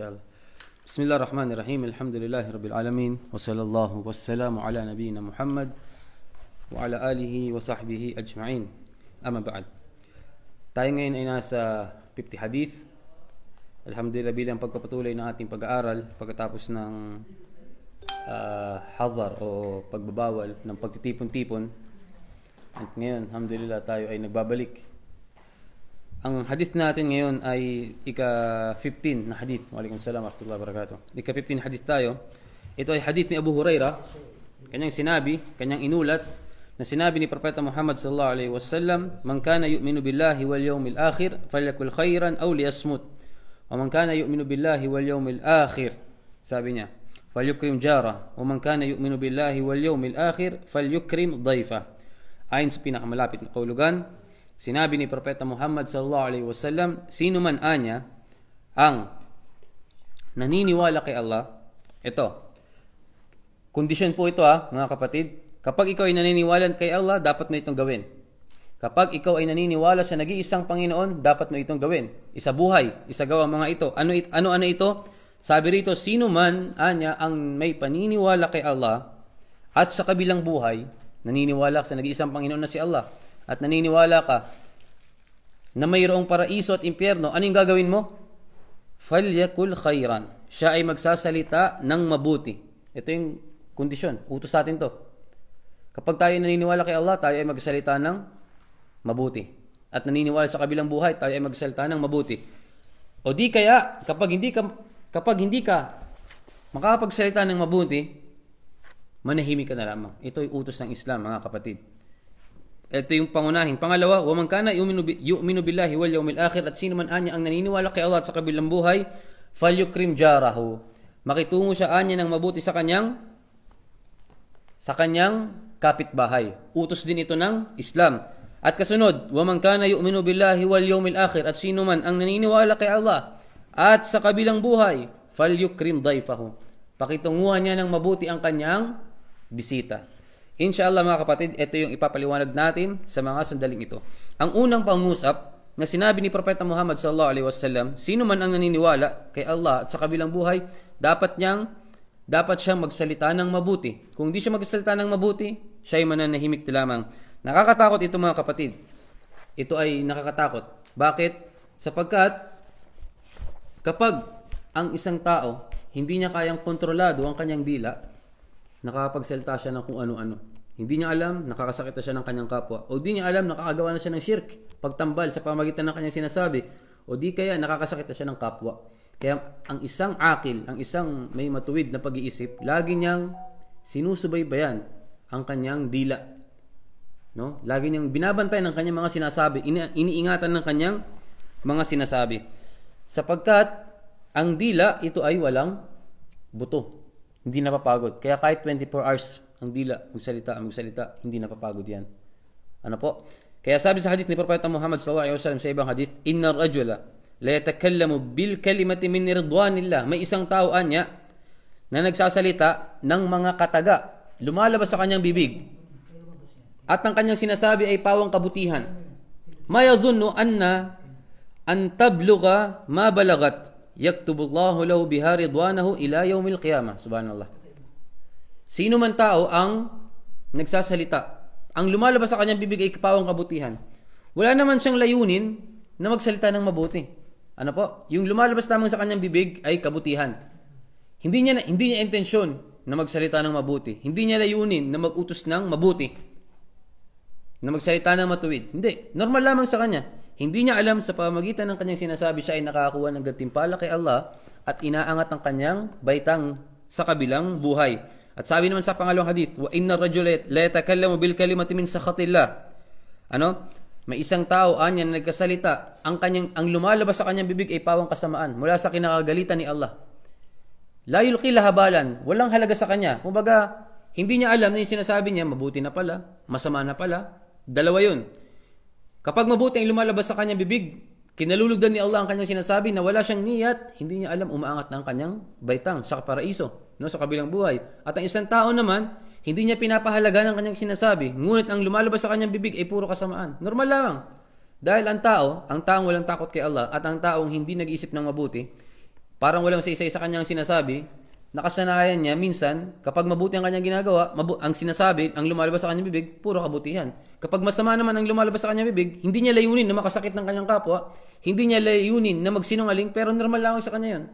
شاء الله بسم الله الرحمن الرحيم الحمد لله رب العالمين وصلى ala والسلام على نبينا محمد وعلى آله وصحبه أجمعين أما بعد Tayo ngayon ay nasa 50 hadith Alhamdulillah bilang pagpapatuloy ng ating pag-aaral pagkatapos ng uh, ah, hadar o pagbabawal ng pagtitipon-tipon at ngayon, alhamdulillah tayo ay nagbabalik ang hadith natin ngayon ay ika-15 na hadith. Walikum salam wa rahmatullahi wabarakatuh. Ika-15 hadith tayo. Ito ay hadith ni Abu Huraira. Kanyang sinabi, kanyang inulat, na sinabi ni Propeta Muhammad sallallahu alaihi wasallam, "Man kana yu'minu billahi wal yawmil akhir falyakul khairan aw liyasmut." Wa man kana yu'minu billahi wal yawmil akhir, sabi niya, "Falyukrim jara, wa man kana yu'minu billahi wal yawmil akhir falyukrim dhayfa." Ayon sa pinakamalapit na kaulugan, Sinabi ni Propeta Muhammad sallallahu alaihi wasallam, sino man anya ang naniniwala kay Allah, ito. Kondisyon po ito ha, ah, mga kapatid. Kapag ikaw ay naniniwala kay Allah, dapat mo itong gawin. Kapag ikaw ay naniniwala sa nag-iisang Panginoon, dapat mo itong gawin. Isa buhay, isa gawa mga ito. Ano it, ano ano ito? Sabi rito, sino man anya ang may paniniwala kay Allah at sa kabilang buhay, naniniwala sa nag-iisang Panginoon na si Allah at naniniwala ka na mayroong paraiso at impyerno, ano yung gagawin mo? Falyakul khairan. Siya ay magsasalita ng mabuti. Ito yung kondisyon. Utos sa atin to. Kapag tayo naniniwala kay Allah, tayo ay magsalita ng mabuti. At naniniwala sa kabilang buhay, tayo ay magsalita ng mabuti. O di kaya, kapag hindi ka, kapag hindi ka makapagsalita ng mabuti, manahimik ka na lamang. Ito ay utos ng Islam, mga kapatid. Ito yung pangunahin. Pangalawa, waman kana yu'minu, billahi wal yawmil akhir at sino man anya ang naniniwala kay Allah sa kabilang buhay, falyukrim jarahu. Makitungo siya anya ng mabuti sa kanyang sa kanyang kapitbahay. Utos din ito ng Islam. At kasunod, waman kana yu'minu billahi wal yawmil akhir at sino man ang naniniwala kay Allah at sa kabilang buhay, falyukrim dayfahu. Pakitunguhan niya ng mabuti ang kanyang bisita. Inshallah mga kapatid, ito yung ipapaliwanag natin sa mga sandaling ito. Ang unang pangusap na sinabi ni Propeta Muhammad sallallahu alaihi wasallam, sino man ang naniniwala kay Allah at sa kabilang buhay, dapat niyang dapat siyang magsalita ng mabuti. Kung hindi siya magsalita ng mabuti, siya ay mananahimik na lamang. Nakakatakot ito mga kapatid. Ito ay nakakatakot. Bakit? Sapagkat kapag ang isang tao hindi niya kayang kontrolado ang kanyang dila, nakakapagsalita siya ng kung ano-ano. Hindi niya alam, nakakasakit na siya ng kanyang kapwa. O di niya alam, nakakagawa na siya ng shirk, pagtambal sa pamagitan ng kanyang sinasabi. O di kaya, nakakasakit na siya ng kapwa. Kaya ang isang akil, ang isang may matuwid na pag-iisip, lagi niyang sinusubaybayan ang kanyang dila. No? Lagi niyang binabantay ng kanyang mga sinasabi, ini- iniingatan ng kanyang mga sinasabi. Sapagkat ang dila, ito ay walang buto. Hindi napapagod. Kaya kahit 24 hours ang dila, magsalita, magsalita, hindi napapagod yan. Ano po? Kaya sabi sa hadith ni Propeta Muhammad sallallahu alaihi wasallam sa ibang hadith, inna ar rajula la yatakallamu bil kalimati min ridwanillah. May isang tao anya na nagsasalita ng mga kataga. Lumalabas sa kanyang bibig. At ang kanyang sinasabi ay pawang kabutihan. Mayadhunnu anna an tabluga ma balagat yaktubu Allahu lahu biha ridwanahu ila yawmil qiyamah. Subhanallah. Sino man tao ang nagsasalita, ang lumalabas sa kanyang bibig ay kapawang kabutihan. Wala naman siyang layunin na magsalita ng mabuti. Ano po? Yung lumalabas lamang sa kanyang bibig ay kabutihan. Hindi niya, hindi niya intensyon na magsalita ng mabuti. Hindi niya layunin na magutos ng mabuti. Na magsalita ng matuwid. Hindi. Normal lamang sa kanya. Hindi niya alam sa pamagitan ng kanyang sinasabi siya ay nakakakuha ng gantimpala kay Allah at inaangat ang kanyang baitang sa kabilang buhay. At sabi naman sa pangalawang hadith, wa inna rajulat la yatakallamu bil kalimati min sakhatillah. Ano? May isang tao anya na nagkasalita, ang kanyang ang lumalabas sa kanyang bibig ay pawang kasamaan mula sa kinakagalitan ni Allah. La yulqi lahabalan, walang halaga sa kanya. Kumbaga, hindi niya alam na yung sinasabi niya, mabuti na pala, masama na pala. Dalawa yun. Kapag mabuti ang lumalabas sa kanyang bibig, kinalulugdan ni Allah ang kanyang sinasabi na wala siyang niyat, hindi niya alam umaangat na ang kanyang baitang sa paraiso no, sa kabilang buhay. At ang isang tao naman, hindi niya pinapahalaga ng kanyang sinasabi, ngunit ang lumalabas sa kanyang bibig ay puro kasamaan. Normal lamang. Dahil ang tao, ang taong walang takot kay Allah at ang taong hindi nag-iisip ng mabuti, parang walang sa isa sa kanyang sinasabi, nakasanayan niya minsan, kapag mabuti ang kanyang ginagawa, mabu- ang sinasabi, ang lumalabas sa kanyang bibig, puro kabutihan. Kapag masama naman ang lumalabas sa kanyang bibig, hindi niya layunin na makasakit ng kanyang kapwa, hindi niya layunin na magsinungaling, pero normal lamang sa kanya yun.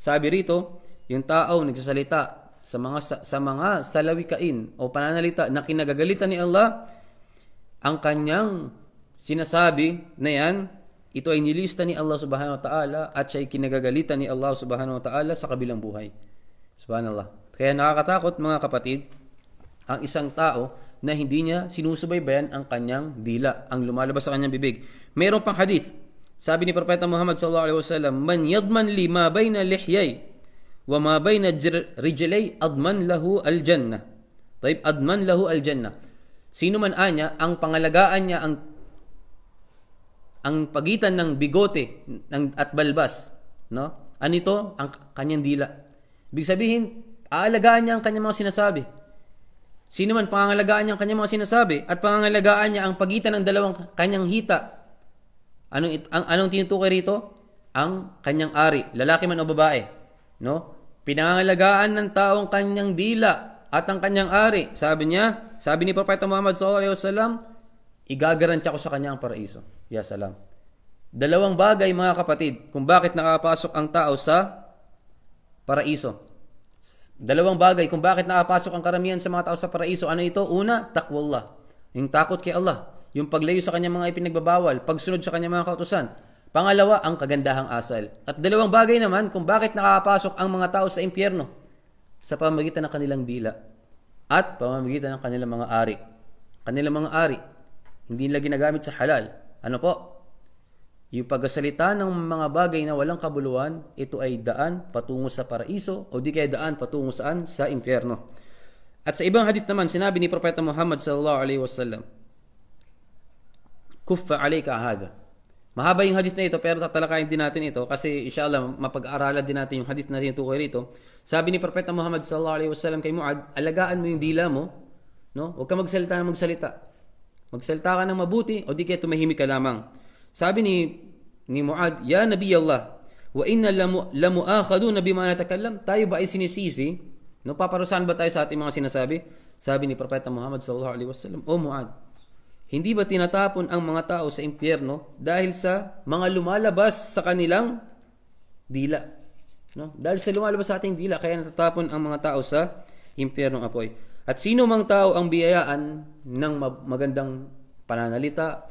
Sabi rito, yung tao nagsasalita sa mga sa, sa mga salawikain o pananalita na kinagagalitan ni Allah ang kanyang sinasabi na yan ito ay nilista ni Allah subhanahu wa ta'ala at siya ay kinagagalitan ni Allah subhanahu wa ta'ala sa kabilang buhay subhanallah kaya nakakatakot mga kapatid ang isang tao na hindi niya sinusubaybayan ang kanyang dila ang lumalabas sa kanyang bibig meron pang hadith sabi ni Propeta Muhammad sallallahu alaihi wasallam man yadman li ma bayna lihyay وما بين رجلي adman lahu al-jannah. Taib adman lahu al Sino man anya, ang pangalagaan niya ang ang pagitan ng bigote ng, at balbas, no? Ano ito? Ang kanyang dila. Ibig sabihin, aalagaan niya ang kanyang mga sinasabi. Sino man pangangalagaan niya ang kanyang mga sinasabi at pangangalagaan niya ang pagitan ng dalawang kanyang hita. Anong, ang, anong tinutukoy rito? Ang kanyang ari, lalaki man o babae. No? Pinangalagaan ng taong kanyang dila at ang kanyang ari. Sabi niya, sabi ni Propeta Muhammad sallallahu SAW, wasallam, ko sa kanya ang paraiso. Ya salam. Dalawang bagay mga kapatid kung bakit nakapasok ang tao sa paraiso. Dalawang bagay kung bakit nakapasok ang karamihan sa mga tao sa paraiso. Ano ito? Una, takwallah. Yung takot kay Allah. Yung paglayo sa kanyang mga ipinagbabawal. Pagsunod sa kanyang mga kautusan Pangalawa, ang kagandahang asal. At dalawang bagay naman kung bakit nakakapasok ang mga tao sa impyerno sa pamamagitan ng kanilang dila at pamamagitan ng kanilang mga ari. Kanilang mga ari, hindi nila ginagamit sa halal. Ano po? Yung pagkasalita ng mga bagay na walang kabuluan, ito ay daan patungo sa paraiso o di kaya daan patungo saan? Sa impyerno. At sa ibang hadith naman, sinabi ni Propeta Muhammad sallallahu alaihi wasallam, Kuffa alayka hadha. Mahaba yung hadith na ito pero tatalakayin din natin ito kasi inshallah mapag-aaralan din natin yung hadith na tinutukoy rito. Sabi ni Propeta Muhammad sallallahu alaihi wasallam kay Muad, alagaan mo yung dila mo, no? Huwag kang magsalita ng magsalita. Magsalita ka ng mabuti o di kaya tumahimik ka lamang. Sabi ni ni Muad, "Ya Nabi Allah, wa inna lamu, lamuakhaduna bima natakallam." Tayo ba ay sinisisi? No, paparusahan ba tayo sa ating mga sinasabi? Sabi ni Propeta Muhammad sallallahu alaihi wasallam, "O Muad, hindi ba tinatapon ang mga tao sa impyerno dahil sa mga lumalabas sa kanilang dila? No? Dahil sa lumalabas sa ating dila, kaya natatapon ang mga tao sa impyerno apoy. At sino mang tao ang biyayaan ng magandang pananalita,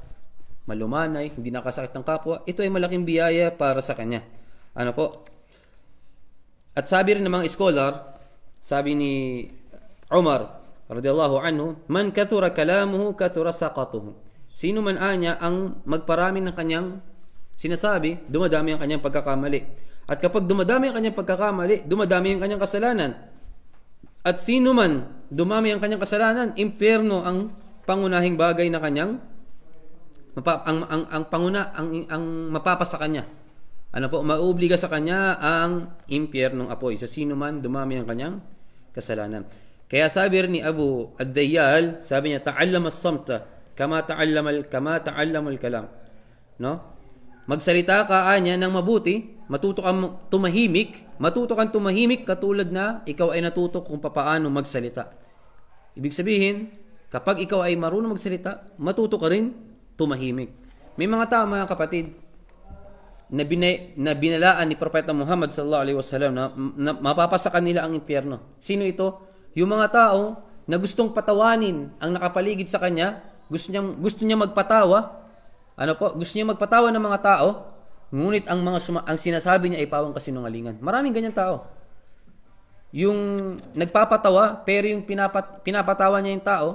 malumanay, hindi nakasakit ng kapwa, ito ay malaking biyaya para sa kanya. Ano po? At sabi rin ng mga scholar, sabi ni Umar, radiyallahu anhu, Man kathura kalamuhu kathura saqatuhu. Sino man anya ang magparami ng kanyang sinasabi, dumadami ang kanyang pagkakamali. At kapag dumadami ang kanyang pagkakamali, dumadami ang kanyang kasalanan. At sino man dumami ang kanyang kasalanan, impyerno ang pangunahing bagay na kanyang mapa, ang, ang, ang panguna ang, ang mapapa sa kanya. Ano po, mauobliga sa kanya ang impyernong apoy sa sino man dumami ang kanyang kasalanan. Kaya sabi ni Abu Ad-Dayyal, sabi niya, ta'allam as-samta kama ta'allam al kama ta'allam al-kalam. No? Magsalita ka anya ng mabuti, matuto kang tumahimik, matuto kang tumahimik katulad na ikaw ay natuto kung papaano magsalita. Ibig sabihin, kapag ikaw ay marunong magsalita, matuto ka rin tumahimik. May mga tao mga kapatid, na, binay, na binalaan ni Propeta Muhammad sallallahu alaihi wasallam na, na mapapasa kanila ang impyerno. Sino ito? Yung mga tao na gustong patawanin ang nakapaligid sa kanya, gusto niya, gusto niya magpatawa, ano po, gusto niya magpatawa ng mga tao, ngunit ang, mga suma, ang sinasabi niya ay pawang kasinungalingan. Maraming ganyan tao. Yung nagpapatawa, pero yung pinapat, pinapatawa niya yung tao,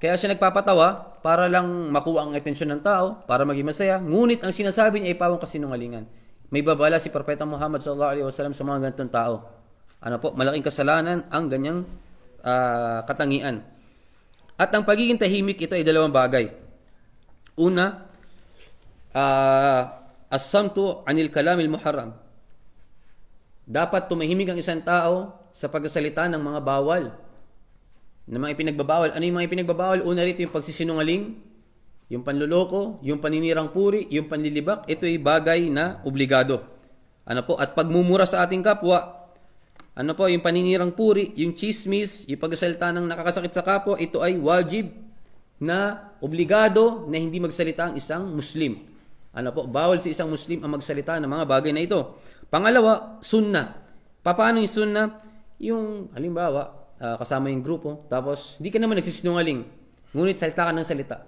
kaya siya nagpapatawa para lang makuha ang atensyon ng tao, para maging masaya. Ngunit ang sinasabi niya ay pawang kasinungalingan. May babala si Propeta Muhammad sallallahu alaihi wasallam sa mga ganitong tao ano po, malaking kasalanan ang ganyang uh, katangian. At ang pagiging tahimik ito ay dalawang bagay. Una, uh, ah, as anil kalamil muharram. Dapat tumahimik ang isang tao sa pagkasalita ng mga bawal. Ng mga ipinagbabawal. Ano yung mga ipinagbabawal? Una rito yung pagsisinungaling, yung panluloko, yung paninirang puri, yung panlilibak, ito ay bagay na obligado. Ano po? At pagmumura sa ating kapwa, ano po, yung paninirang puri, yung chismis, yung pagsalita ng nakakasakit sa kapwa, ito ay wajib na obligado na hindi magsalita ang isang Muslim. Ano po, bawal sa isang Muslim ang magsalita ng mga bagay na ito. Pangalawa, sunnah. Paano yung sunnah? Yung, halimbawa, uh, kasama yung grupo, tapos hindi ka naman nagsisinungaling, ngunit salita ka ng salita.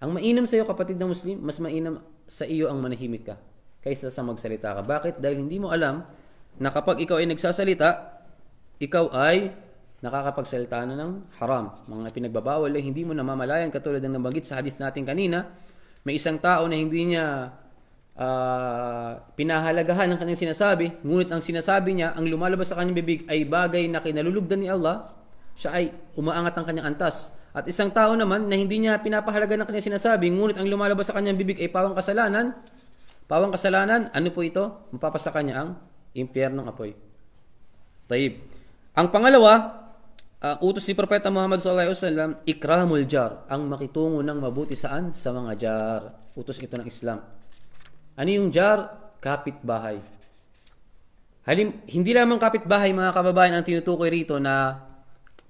Ang mainam sa iyo, kapatid na Muslim, mas mainam sa iyo ang manahimik ka kaysa sa magsalita ka. Bakit? Dahil hindi mo alam na kapag ikaw ay nagsasalita, ikaw ay nakakapagsalita na ng haram. Mga pinagbabawal ay hindi mo namamalayan katulad ng nabanggit sa hadith natin kanina. May isang tao na hindi niya uh, pinahalagahan ang kanyang sinasabi, ngunit ang sinasabi niya, ang lumalabas sa kanyang bibig ay bagay na kinalulugdan ni Allah, siya ay umaangat ang kanyang antas. At isang tao naman na hindi niya pinapahalaga ng kanyang sinasabi, ngunit ang lumalabas sa kanyang bibig ay pawang kasalanan, pawang kasalanan, ano po ito? Mapapasa kanya ang impyernong apoy. Taib. Ang pangalawa, uh, utos ni Propeta Muhammad sallallahu alaihi wasallam, ikramul jar, ang makitungo ng mabuti saan sa mga jar. Utos ito ng Islam. Ano yung jar? Kapitbahay. Halim, hindi lamang kapitbahay mga kababayan ang tinutukoy rito na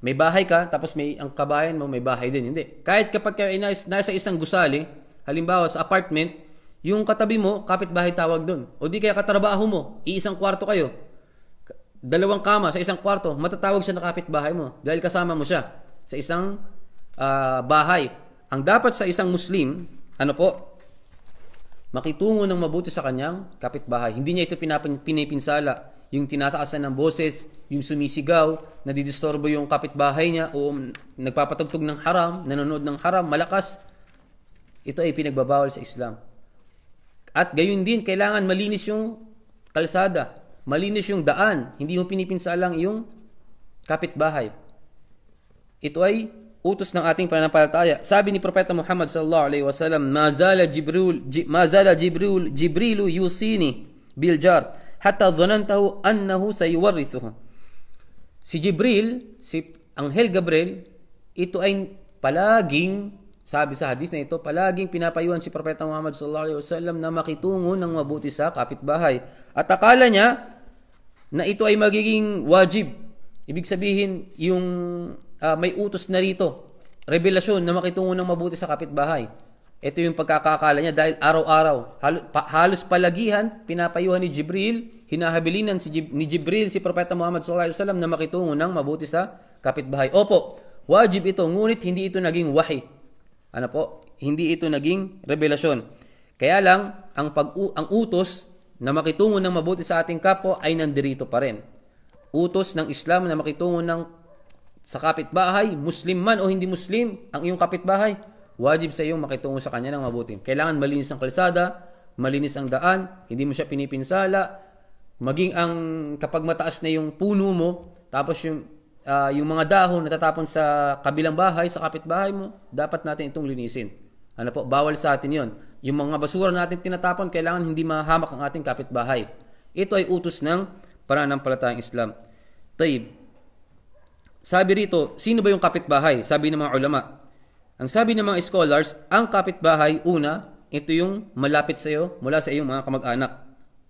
may bahay ka, tapos may ang kabayan mo may bahay din. Hindi. Kahit kapag kayo nais, nasa isang gusali, halimbawa sa apartment, yung katabi mo, kapitbahay tawag doon. O di kaya katrabaho mo, iisang kwarto kayo. Dalawang kama sa isang kwarto, matatawag siya na kapitbahay mo dahil kasama mo siya sa isang uh, bahay. Ang dapat sa isang Muslim, ano po, makitungo ng mabuti sa kanyang kapitbahay. Hindi niya ito pinapin, pinipinsala. Yung tinataasan ng boses, yung sumisigaw, nadidisturbo yung kapitbahay niya o nagpapatugtog ng haram, nanonood ng haram, malakas. Ito ay pinagbabawal sa Islam. At gayon din, kailangan malinis yung kalsada, malinis yung daan, hindi mo lang yung kapitbahay. Ito ay utos ng ating pananampalataya. Sabi ni Propeta Muhammad sallallahu alaihi wasallam, "Mazala Jibril, Jib, mazala Jibril, Jibrilu yusini bil jar hatta dhanantahu annahu sayuwarithuhu." Si Jibril, si Anghel Gabriel, ito ay palaging sabi sa hadith na ito, palaging pinapayuhan si Propeta Muhammad sallallahu alaihi wasallam na makitungo ng mabuti sa kapitbahay. At akala niya na ito ay magiging wajib. Ibig sabihin, yung uh, may utos na rito, revelasyon na makitungo ng mabuti sa kapitbahay. Ito yung pagkakakala niya dahil araw-araw, halos palagihan, pinapayuhan ni Jibril, hinahabilinan si Jib- ni Jibril si Propeta Muhammad sallallahu alaihi wasallam na makitungo ng mabuti sa kapitbahay. Opo, wajib ito, ngunit hindi ito naging wahi ano po, hindi ito naging revelasyon. Kaya lang, ang, pag ang utos na makitungo ng mabuti sa ating kapo ay nandirito pa rin. Utos ng Islam na makitungo ng sa kapitbahay, Muslim man o hindi Muslim, ang iyong kapitbahay, wajib sa iyong makitungo sa kanya ng mabuti. Kailangan malinis ang kalsada, malinis ang daan, hindi mo siya pinipinsala, maging ang kapag mataas na yung puno mo, tapos yung uh, yung mga dahon natatapon sa kabilang bahay, sa kapitbahay mo, dapat natin itong linisin. Ano po, bawal sa atin yon. Yung mga basura natin tinatapon, kailangan hindi mahamak ang ating kapitbahay. Ito ay utos ng pananampalatayang Islam. Taib. Sabi rito, sino ba yung kapitbahay? Sabi ng mga ulama. Ang sabi ng mga scholars, ang kapitbahay, una, ito yung malapit sa iyo mula sa iyong mga kamag-anak.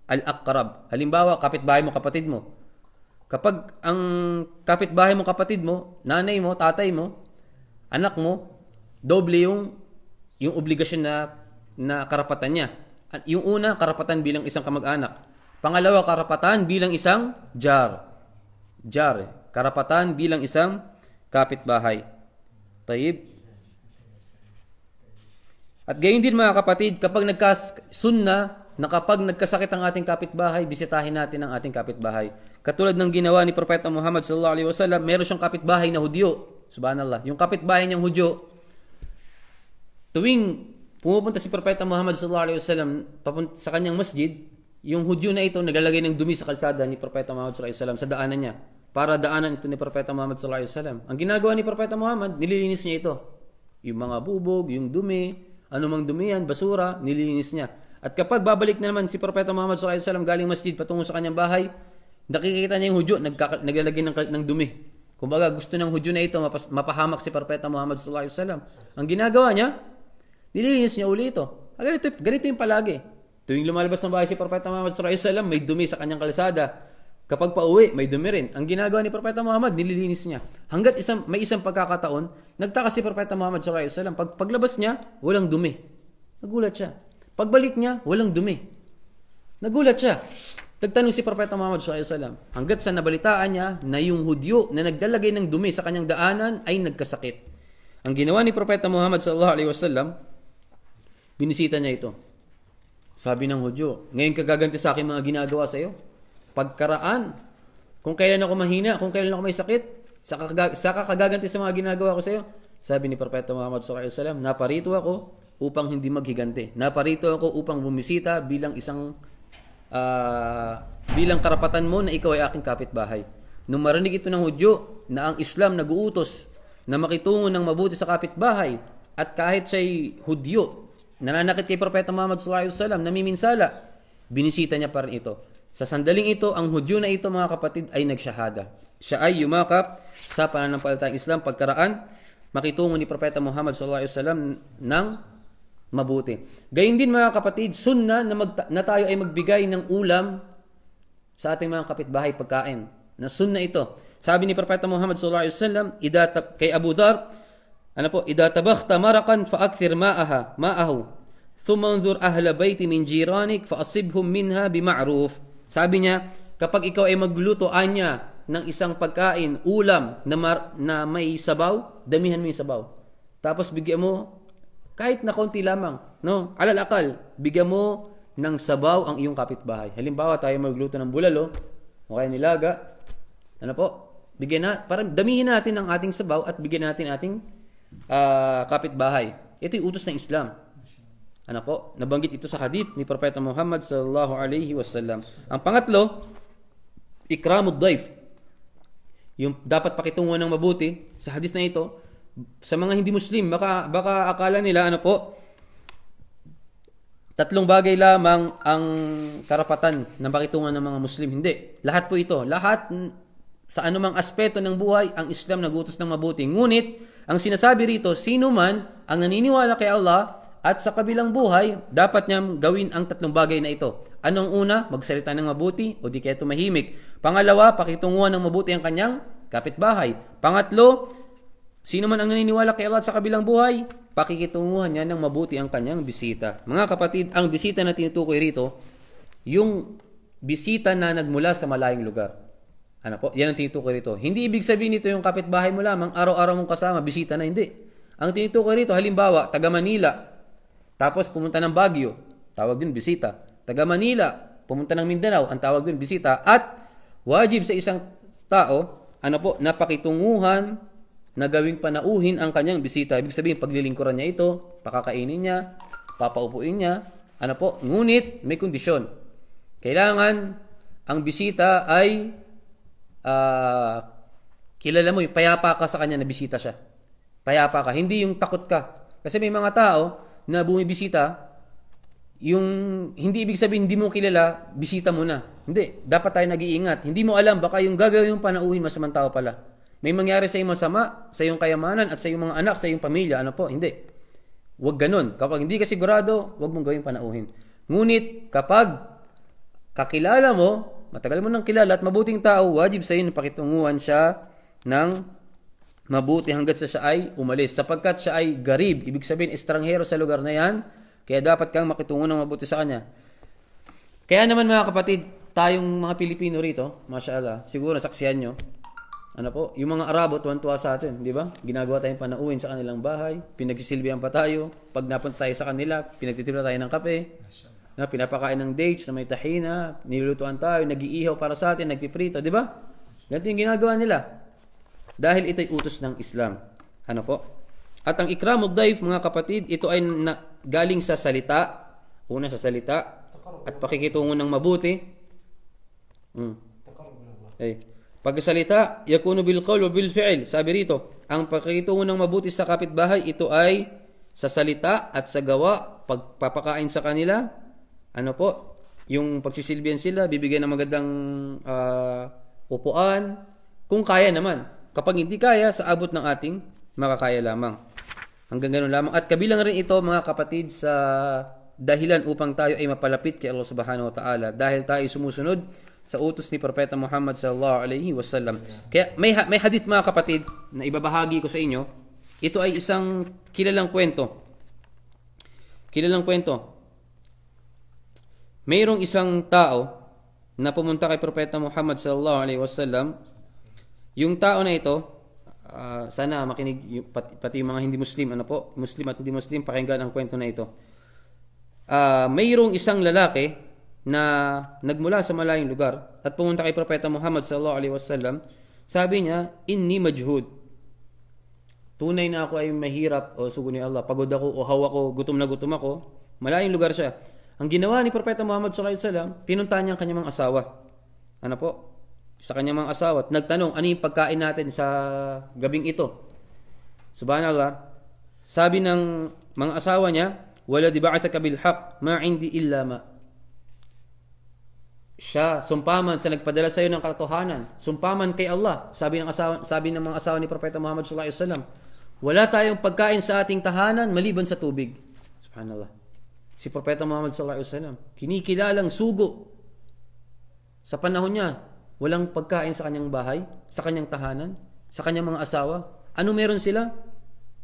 Al-Aqrab. Halimbawa, kapitbahay mo, kapatid mo. Kapag ang kapitbahay mo, kapatid mo, nanay mo, tatay mo, anak mo, doble yung yung obligasyon na na karapatan niya. Yung una, karapatan bilang isang kamag-anak. Pangalawa, karapatan bilang isang jar. Jar. Eh. Karapatan bilang isang kapitbahay. Taib. At gayon din mga kapatid, kapag nagkasunna na kapag nagkasakit ang ating kapitbahay, bisitahin natin ang ating kapitbahay. Katulad ng ginawa ni Propeta Muhammad sallallahu alaihi wasallam, meron siyang kapitbahay na Hudyo. Subhanallah. Yung kapitbahay niyang Hudyo, tuwing pumupunta si Propeta Muhammad sallallahu alaihi wasallam papunta sa kanyang masjid, yung Hudyo na ito naglalagay ng dumi sa kalsada ni Propeta Muhammad sallallahu alaihi wasallam sa daanan niya para daanan ito ni Propeta Muhammad sallallahu alaihi wasallam. Ang ginagawa ni Propeta Muhammad, nililinis niya ito. Yung mga bubog, yung dumi, anumang dumi yan, basura, nililinis niya. At kapag babalik na naman si Propeta Muhammad sallallahu alaihi wasallam galing masjid patungo sa kanyang bahay, nakikita niya yung hudyo, nagkaka- naglalagay ng, ng dumi. Kumbaga, gusto ng hudyo na ito mapas, mapahamak si Propeta Muhammad sallallahu alaihi wasallam. Ang ginagawa niya, nililinis niya uli ito. Ah, ganito, ganito yung palagi. Tuwing lumalabas ng bahay si Propeta Muhammad sallallahu alaihi wasallam, may dumi sa kanyang kalsada. Kapag pauwi, may dumi rin. Ang ginagawa ni Propeta Muhammad, nililinis niya. Hanggat isang, may isang pagkakataon, nagtaka si Propeta Muhammad sallallahu alaihi wasallam, pag paglabas niya, walang dumi. Nagulat siya. Pagbalik niya, walang dumi. Nagulat siya. Nagtanong si Propeta Muhammad sallallahu alaihi wasallam, hanggat sa nabalitaan niya na yung hudyo na naglalagay ng dumi sa kanyang daanan ay nagkasakit. Ang ginawa ni Propeta Muhammad sallallahu alaihi wasallam, binisita niya ito. Sabi ng hudyo, ngayon kagaganti sa akin mga ginagawa sa iyo. Pagkaraan, kung kailan ako mahina, kung kailan ako may sakit, sa saka sa mga ginagawa ko sa iyo. Sabi ni Propeta Muhammad sallallahu alaihi wasallam, naparito ako upang hindi maghigante. Naparito ako upang bumisita bilang isang uh, bilang karapatan mo na ikaw ay aking kapitbahay. Nung marinig ito ng Hudyo na ang Islam naguutos na makitungo ng mabuti sa kapitbahay at kahit siya'y Hudyo, nananakit kay Propeta Muhammad sallallahu alaihi wasallam, namiminsala, binisita niya pa rin ito. Sa sandaling ito, ang Hudyo na ito mga kapatid ay nagsyahada. Siya ay yumakap sa pananampalatayang Islam pagkaraan makitungo ni Propeta Muhammad sallallahu alaihi wasallam ng mabuti. Gayun din mga kapatid, sunna na, mag, na tayo ay magbigay ng ulam sa ating mga kapitbahay pagkain. Na sunna ito. Sabi ni Propeta Muhammad sallallahu alaihi wasallam, idata kay Abu Dhar, ano po, idatabakhta fa faakthir ma'aha, ma'ahu. Thumma anzur ahla bayti min jiranik fa asibhum minha bima'ruf. Sabi niya, kapag ikaw ay magluto anya ng isang pagkain, ulam na, na may sabaw, damihan mo yung sabaw. Tapos bigyan mo kahit na konti lamang. No? Alal akal, bigyan mo ng sabaw ang iyong kapitbahay. Halimbawa, tayo magluto ng bulalo o kaya nilaga. Ano po? Bigyan na, para damihin natin ang ating sabaw at bigyan natin ating uh, kapitbahay. Ito yung utos ng Islam. Ano po? Nabanggit ito sa hadith ni Propeta Muhammad sallallahu alaihi wasallam. Ang pangatlo, ikramud daif. Yung dapat pakitungo ng mabuti sa hadith na ito, sa mga hindi Muslim, baka, baka akala nila ano po, tatlong bagay lamang ang karapatan na pakitungan ng mga Muslim. Hindi. Lahat po ito. Lahat sa anumang aspeto ng buhay, ang Islam nagutos ng mabuti. Ngunit, ang sinasabi rito, sino man ang naniniwala kay Allah at sa kabilang buhay, dapat niyang gawin ang tatlong bagay na ito. Anong una? Magsalita ng mabuti o di kaya tumahimik. Pangalawa, pakitunguhan ng mabuti ang kanyang kapitbahay. Pangatlo, Sino man ang naniniwala kay Allah sa kabilang buhay, pakikitunguhan niya ng mabuti ang kanyang bisita. Mga kapatid, ang bisita na tinutukoy rito, yung bisita na nagmula sa malayong lugar. Ano po? Yan ang tinutukoy rito. Hindi ibig sabihin nito yung kapitbahay mo lamang, araw-araw mong kasama, bisita na hindi. Ang tinutukoy rito, halimbawa, taga Manila, tapos pumunta ng Baguio, tawag din bisita. Taga Manila, pumunta ng Mindanao, ang tawag din bisita. At wajib sa isang tao, ano po, napakitunguhan na gawing panauhin ang kanyang bisita. Ibig sabihin, paglilingkuran niya ito, pakakainin niya, papaupuin niya, ano po, ngunit may kondisyon. Kailangan ang bisita ay uh, kilala mo, payapa ka sa kanya na bisita siya. Payapa ka, hindi yung takot ka. Kasi may mga tao na bumibisita, yung hindi ibig sabihin hindi mo kilala, bisita mo na. Hindi, dapat tayo nag-iingat. Hindi mo alam, baka yung gagawin yung panauhin, masamang tao pala. May mangyari sa iyong masama, sa iyong kayamanan, at sa iyong mga anak, sa iyong pamilya, ano po, hindi. Huwag ganun. Kapag hindi ka sigurado, huwag mong gawing panauhin. Ngunit, kapag kakilala mo, matagal mo nang kilala at mabuting tao, wajib sa iyo na pakitunguhan siya ng mabuti hanggat sa siya ay umalis. Sapagkat siya ay garib, ibig sabihin estranghero sa lugar na yan, kaya dapat kang makitungo ng mabuti sa kanya. Kaya naman mga kapatid, tayong mga Pilipino rito, mashallah, siguro saksihan nyo, ano po, yung mga Arabo, tuwan-tuwa sa atin, di ba? Ginagawa tayong panauwin sa kanilang bahay, pinagsisilbihan pa tayo, pag napunta tayo sa kanila, pinagtitipla tayo ng kape, na pinapakain ng dates na may tahina, nilulutuan tayo, nagiihaw para sa atin, nagpiprito, di ba? Ganito yung ginagawa nila. Dahil ito'y utos ng Islam. Ano po? At ang ikramul daif, mga kapatid, ito ay na, galing sa salita, una sa salita, at pakikitungo ng mabuti. Hmm. Ay. Pagsalita, yakuno bil qawl wa bil fi'l. Sabi rito, ang pakikitungo ng mabuti sa kapitbahay, ito ay sa salita at sa gawa, pagpapakain sa kanila, ano po, yung pagsisilbihan sila, bibigyan ng magandang uh, upuan, kung kaya naman. Kapag hindi kaya, sa abot ng ating makakaya lamang. Hanggang ganun lamang. At kabilang rin ito, mga kapatid, sa dahilan upang tayo ay mapalapit kay Allah Subhanahu wa Ta'ala. Dahil tayo ay sumusunod sa utos ni Propeta Muhammad sallallahu alaihi wasallam. Kaya may ha- may hadith mga kapatid na ibabahagi ko sa inyo. Ito ay isang kilalang kwento. Kilalang kwento. Mayroong isang tao na pumunta kay Propeta Muhammad sallallahu alaihi wasallam. Yung tao na ito, uh, sana makinig yung, pati, pati yung mga hindi Muslim, ano po, Muslim at hindi Muslim, pakinggan ang kwento na ito. Uh, mayroong isang lalaki na nagmula sa malayong lugar at pumunta kay Propeta Muhammad sallallahu alaihi wasallam, sabi niya, "Inni majhud." Tunay na ako ay mahirap o sugo ni Allah, pagod ako o hawa ko, gutom na gutom ako. Malayong lugar siya. Ang ginawa ni Propeta Muhammad sallallahu alaihi wasallam, pinunta niya ang kanyang mga asawa. Ano po? Sa kanyang mga asawa at nagtanong, "Ano yung pagkain natin sa gabing ito?" Subhanallah. Sabi ng mga asawa niya, "Wala diba'athaka bil haqq, ma indi illa ma' siya, sumpaman sa nagpadala sa iyo ng katotohanan, sumpaman kay Allah, sabi ng asawa, sabi ng mga asawa ni Propeta Muhammad sallallahu alaihi wasallam. Wala tayong pagkain sa ating tahanan maliban sa tubig. Subhanallah. Si Propeta Muhammad sallallahu alaihi wasallam, kinikilalang sugo. Sa panahon niya, walang pagkain sa kanyang bahay, sa kanyang tahanan, sa kanyang mga asawa. Ano meron sila?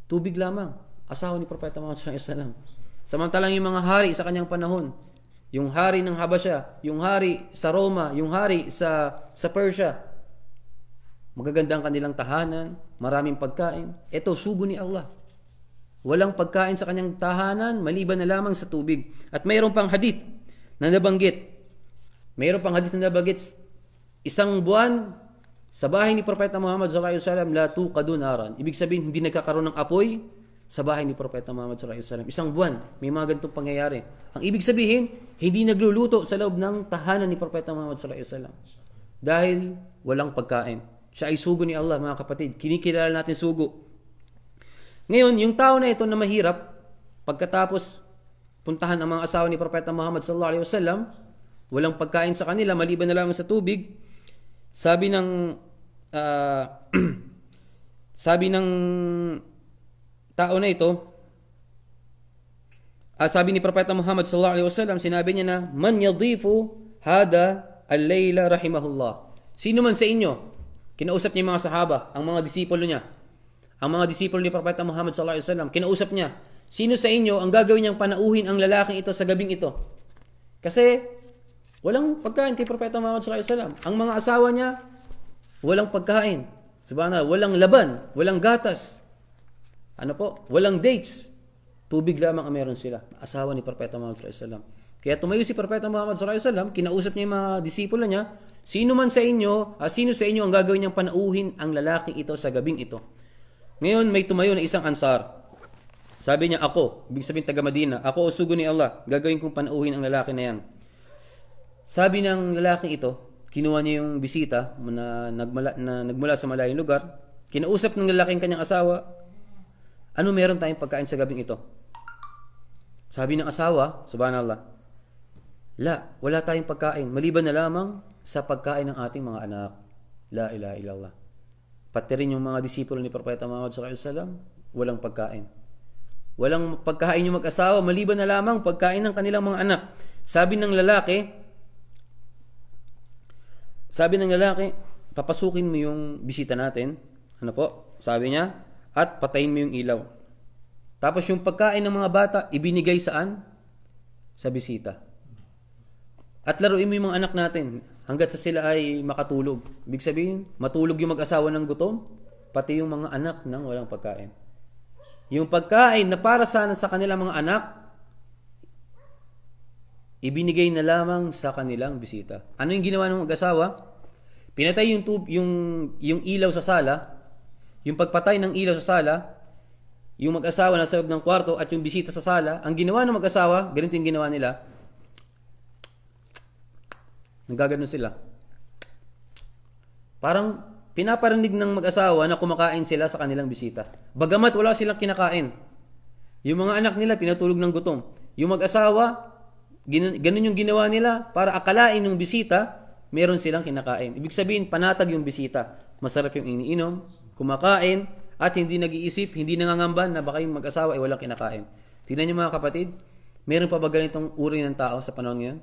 Tubig lamang. Asawa ni Propeta Muhammad sallallahu alaihi wasallam. Samantalang yung mga hari sa kanyang panahon, yung hari ng Habasya, yung hari sa Roma, yung hari sa, sa Persia. Magaganda ang kanilang tahanan, maraming pagkain. Ito, sugo ni Allah. Walang pagkain sa kanyang tahanan, maliban na lamang sa tubig. At mayroon pang hadith na nabanggit. Mayroon pang hadith na nabanggit. Isang buwan, sa bahay ni Propeta Muhammad sallallahu alaihi wasallam la tuqadu naran. Ibig sabihin hindi nagkakaroon ng apoy sa bahay ni Propeta Muhammad sallallahu alaihi wasallam. Isang buwan, may mga ganitong pangyayari. Ang ibig sabihin, hindi nagluluto sa loob ng tahanan ni Propeta Muhammad sallallahu alaihi wasallam. Dahil walang pagkain. Siya ay sugo ni Allah, mga kapatid. Kinikilala natin sugo. Ngayon, yung tao na ito na mahirap, pagkatapos puntahan ang mga asawa ni Propeta Muhammad sallallahu alaihi wasallam, walang pagkain sa kanila maliban na lang sa tubig. Sabi ng uh, sabi ng tao na ito, uh, sabi ni Propeta Muhammad sallallahu alaihi wasallam, sinabi niya na, Man yadhifu hada al-layla rahimahullah. Sino man sa inyo, kinausap niya mga sahaba, ang mga disipulo niya, ang mga disipulo ni Propeta Muhammad sallallahu alaihi wasallam, kinausap niya, sino sa inyo ang gagawin niyang panauhin ang lalaking ito sa gabing ito? Kasi, walang pagkain kay Propeta Muhammad sallallahu alaihi wasallam. Ang mga asawa niya, walang pagkain. Subhanallah, walang laban, walang gatas ano po, walang dates. Tubig lamang ang meron sila. Asawa ni Propeta Muhammad sallallahu wasallam. Kaya tumayo si Propeta Muhammad sallallahu wasallam, kinausap niya yung mga disipulo niya, sino man sa inyo, uh, sino sa inyo ang gagawin niyang panauhin ang lalaking ito sa gabing ito. Ngayon, may tumayo na isang ansar. Sabi niya, ako, ibig sabihin taga Madina, ako usugo ni Allah, gagawin kong panauhin ang lalaki na yan. Sabi ng lalaki ito, kinuha niya yung bisita na nagmula, na nagmula sa malayong lugar, kinausap ng lalaking kanyang asawa, ano meron tayong pagkain sa gabing ito? Sabi ng asawa, subhanallah, La, wala tayong pagkain, maliban na lamang sa pagkain ng ating mga anak. La ilaha illallah. Pati rin yung mga disipulo ni Propeta Muhammad sallallahu alaihi walang pagkain. Walang pagkain yung mag-asawa, maliban na lamang pagkain ng kanilang mga anak. Sabi ng lalaki, sabi ng lalaki, papasukin mo yung bisita natin. Ano po? Sabi niya, at patayin mo yung ilaw. Tapos yung pagkain ng mga bata, ibinigay saan? Sa bisita. At laruin mo yung mga anak natin hanggat sa sila ay makatulog. Ibig sabihin, matulog yung mag-asawa ng gutom, pati yung mga anak ng walang pagkain. Yung pagkain na para sana sa kanilang mga anak, ibinigay na lamang sa kanilang bisita. Ano yung ginawa ng mag-asawa? Pinatay yung, tub, yung, yung ilaw sa sala, yung pagpatay ng ilaw sa sala, yung mag-asawa na sa loob ng kwarto at yung bisita sa sala, ang ginawa ng mag-asawa, ganito yung ginawa nila, nagagano sila. Parang pinaparinig ng mag-asawa na kumakain sila sa kanilang bisita. Bagamat wala silang kinakain. Yung mga anak nila, pinatulog ng gutom. Yung mag-asawa, ganun yung ginawa nila para akalain ng bisita, meron silang kinakain. Ibig sabihin, panatag yung bisita. Masarap yung iniinom, kumakain, at hindi nag-iisip, hindi nangangamba na baka yung mag-asawa ay walang kinakain. Tingnan niyo mga kapatid, meron pa ba ganitong uri ng tao sa panahon ngayon?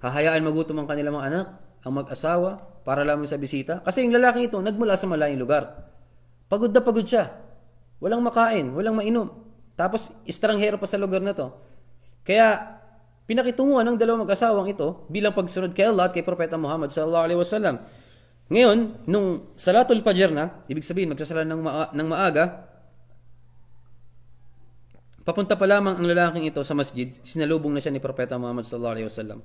Hahayaan magutom ang kanilang mga anak, ang mag-asawa, para lamang sa bisita? Kasi yung lalaki ito, nagmula sa malayong lugar. Pagod na pagod siya. Walang makain, walang mainom. Tapos, estranghero pa sa lugar na to. Kaya, pinakitunguhan ng dalawang mag-asawang ito bilang pagsunod kay Allah at kay Propeta Muhammad sallallahu alaihi wasallam. Ngayon, nung Salatul Fajr na, ibig sabihin magsasala ng, maa- ng maaga, papunta pa lamang ang lalaking ito sa masjid, sinalubong na siya ni Propeta Muhammad sallallahu alaihi wasallam.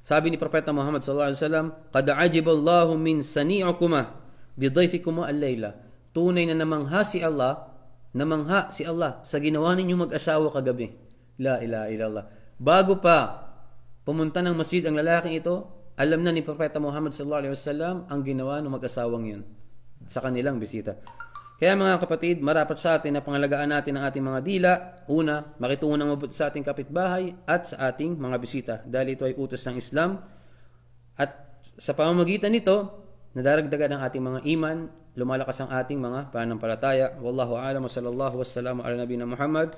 Sabi ni Propeta Muhammad sallallahu alaihi wasallam, "Qad ajiba Allahu min sani'ikuma bi dhayfikuma al-layla." Tunay na namangha si Allah, namangha si Allah sa ginawa ninyong mag-asawa kagabi. La ilaha illallah. Bago pa pumunta ng masjid ang lalaking ito, alam na ni Propeta Muhammad sallallahu alaihi wasallam ang ginawa ng mag-asawang yun sa kanilang bisita. Kaya mga kapatid, marapat sa atin na pangalagaan natin ang ating mga dila. Una, makitungo ng mabuti sa ating kapitbahay at sa ating mga bisita dahil ito ay utos ng Islam. At sa pamamagitan nito, nadaragdagan ang ating mga iman, lumalakas ang ating mga pananampalataya. Wallahu a'lam wa sallallahu wassalamu ala nabina Muhammad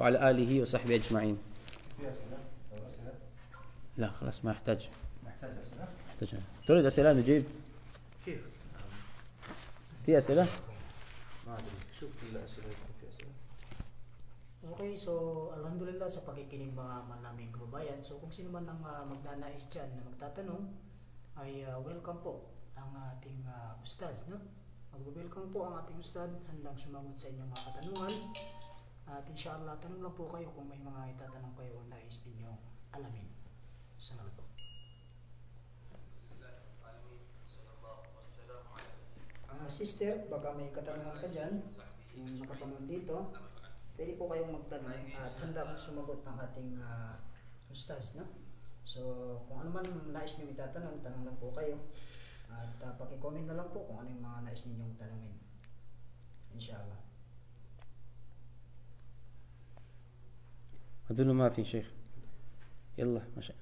wa ala alihi wa sahbihi ajma'in. لا خلاص ما يحتاج 11 تريد اسئله نجيب؟ كيف؟ في اسئله؟ ما ادري شوف الاسئله في اسئله Okay, so alhamdulillah sa pagkikinig mga manaming kababayan. So kung sino man ang uh, magnanais dyan na magtatanong, ay uh, welcome po ang ating uh, ustaz. No? Mag-welcome po ang ating ustaz, handang sumagot sa inyong mga katanungan. At inshallah, tanong lang po kayo kung may mga itatanong kayo na is ninyong alamin. Salamat po. Ah, sister, baka may katanungan ka dyan, kung nakapanood dito, pwede po kayong magtanong at handa akong sumagot ng ating uh, ustaz, no? So, kung ano man nais niyo itatanong, tanong lang po kayo. At uh, paki-comment na lang po kung ano yung mga nais ninyong tanungin. Inshallah. Madulong maafing, Sheikh. Yalla, masya.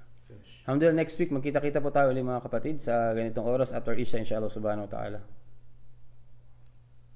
Alhamdulillah, next week magkita-kita po tayo ulit mga kapatid sa ganitong oras after Isha, inshallah, subhanahu wa ta'ala.